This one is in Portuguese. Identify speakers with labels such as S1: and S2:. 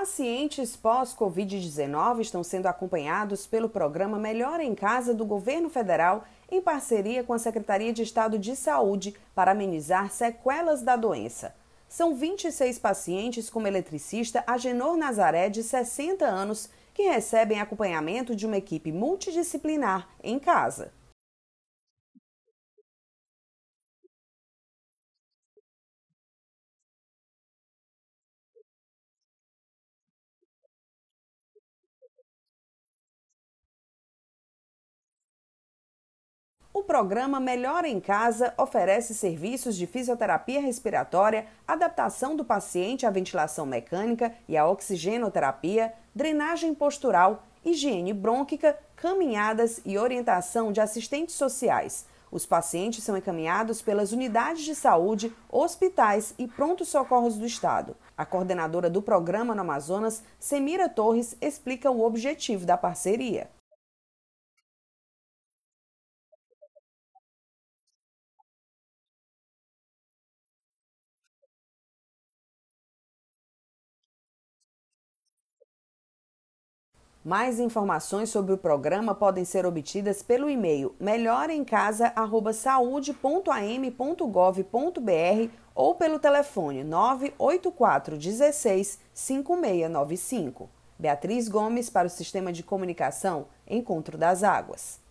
S1: Pacientes pós-Covid-19 estão sendo acompanhados pelo programa Melhor em Casa do governo federal, em parceria com a Secretaria de Estado de Saúde, para amenizar sequelas da doença. São 26 pacientes, como eletricista Agenor Nazaré, de 60 anos, que recebem acompanhamento de uma equipe multidisciplinar em casa. O programa Melhor em Casa oferece serviços de fisioterapia respiratória, adaptação do paciente à ventilação mecânica e à oxigenoterapia, drenagem postural, higiene brônquica, caminhadas e orientação de assistentes sociais. Os pacientes são encaminhados pelas unidades de saúde, hospitais e pronto socorros do Estado. A coordenadora do programa no Amazonas, Semira Torres, explica o objetivo da parceria. Mais informações sobre o programa podem ser obtidas pelo e-mail melhoremcasa@saude.am.gov.br ou pelo telefone 984165695. 5695. Beatriz Gomes para o Sistema de Comunicação, Encontro das Águas.